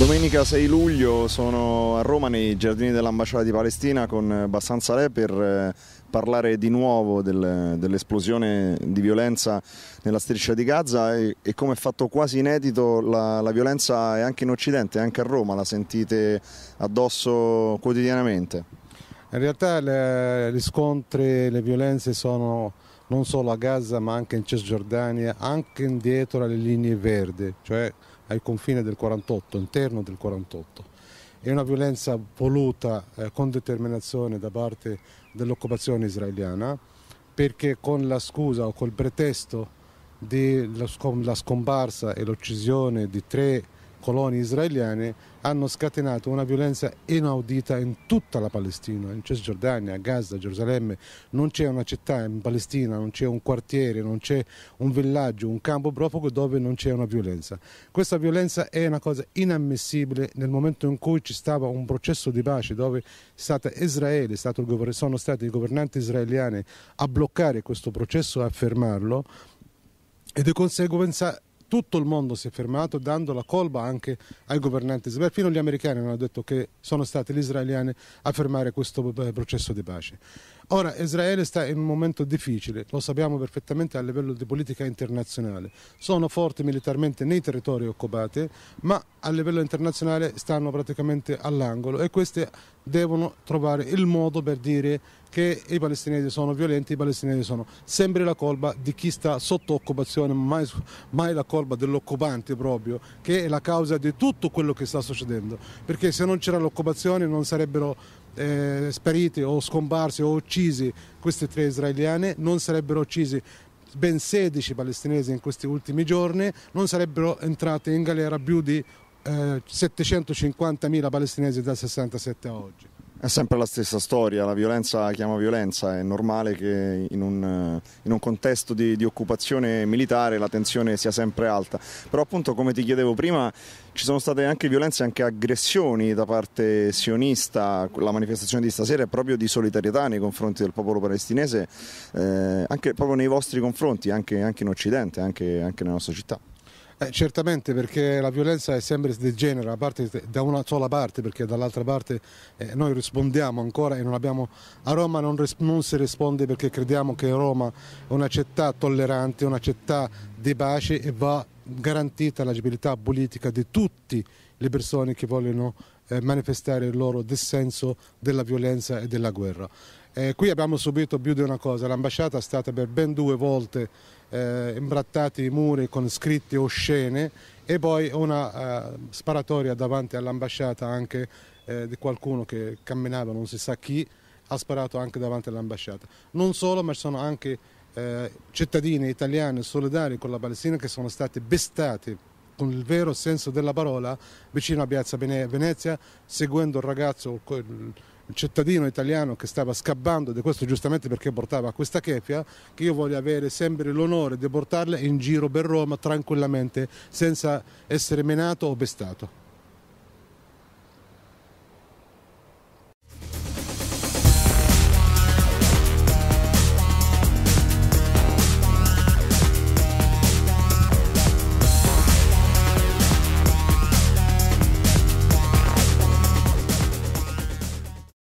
Domenica 6 luglio sono a Roma nei giardini dell'ambasciata di Palestina con eh, Bassan Saleh per eh, parlare di nuovo del, dell'esplosione di violenza nella striscia di Gaza e, e come è fatto quasi inedito la, la, violenza è anche in Occidente, anche a Roma, la sentite addosso quotidianamente? In realtà le, gli scontri, le violenze sono non solo a Gaza ma anche in Cisgiordania, anche indietro alle linee verdi, cioè al confine del 48, interno del 48. È una violenza voluta eh, con determinazione da parte dell'occupazione israeliana perché con la scusa o col pretesto della scomparsa e l'uccisione di tre colonie israeliane hanno scatenato una violenza inaudita in tutta la Palestina, in Cisgiordania, Gaza, Gerusalemme, non c'è una città in Palestina, non c'è un quartiere, non c'è un villaggio, un campo profugo dove non c'è una violenza. Questa violenza è una cosa inammissibile nel momento in cui ci stava un processo di pace dove Israele, sono stati i governanti israeliani a bloccare questo processo, a fermarlo e di conseguenza tutto il mondo si è fermato dando la colpa anche ai governanti israeliani, fino agli americani hanno detto che sono stati gli israeliani a fermare questo eh, processo di pace. Ora Israele sta in un momento difficile, lo sappiamo perfettamente a livello di politica internazionale. Sono forti militarmente nei territori occupati, ma a livello internazionale stanno praticamente all'angolo e questi devono trovare il modo per dire che i palestinesi sono violenti, i palestinesi sono sempre la colpa di chi sta sotto occupazione, mai, mai la colpa dell'occupante proprio, che è la causa di tutto quello che sta succedendo, perché se non c'era l'occupazione non sarebbero eh, spariti o scomparsi o uccisi questi tre israeliani, non sarebbero uccisi ben 16 palestinesi in questi ultimi giorni, non sarebbero entrati in galera più di eh, 750.000 palestinesi dal 67 a oggi. È sempre la stessa storia, la violenza chiama violenza, è normale che in un, in un contesto di, di, occupazione militare la tensione sia sempre alta, però appunto come ti chiedevo prima ci sono state anche violenze, anche aggressioni da parte sionista, la manifestazione di stasera è proprio di solidarietà nei confronti del popolo palestinese, eh, anche proprio nei vostri confronti, anche, anche in Occidente, anche, anche nella nostra città. Eh, certamente perché la violenza è sempre degenera da una sola parte perché dall'altra parte eh, noi rispondiamo ancora e non abbiamo, a Roma non, non si risponde perché crediamo che Roma è una città tollerante, una città di pace e va garantita l'agibilità politica di tutte le persone che vogliono eh, manifestare il loro dissenso della violenza e della guerra. Eh, qui abbiamo subito più di una cosa, l'ambasciata è stata per ben due volte eh, imbrattati i muri con scritte oscene e poi una eh, sparatoria davanti all'ambasciata anche eh, di qualcuno che camminava, non si sa chi, ha sparato anche davanti all'ambasciata. Non solo, ma ci sono anche eh, cittadini italiani solidari con la Palestina che sono stati bestati con il vero senso della parola vicino a Piazza Venezia, seguendo il ragazzo, il cittadino italiano che stava scappando di questo giustamente perché portava questa chefia, che io voglio avere sempre l'onore di portarla in giro per Roma tranquillamente, senza essere menato o bestato.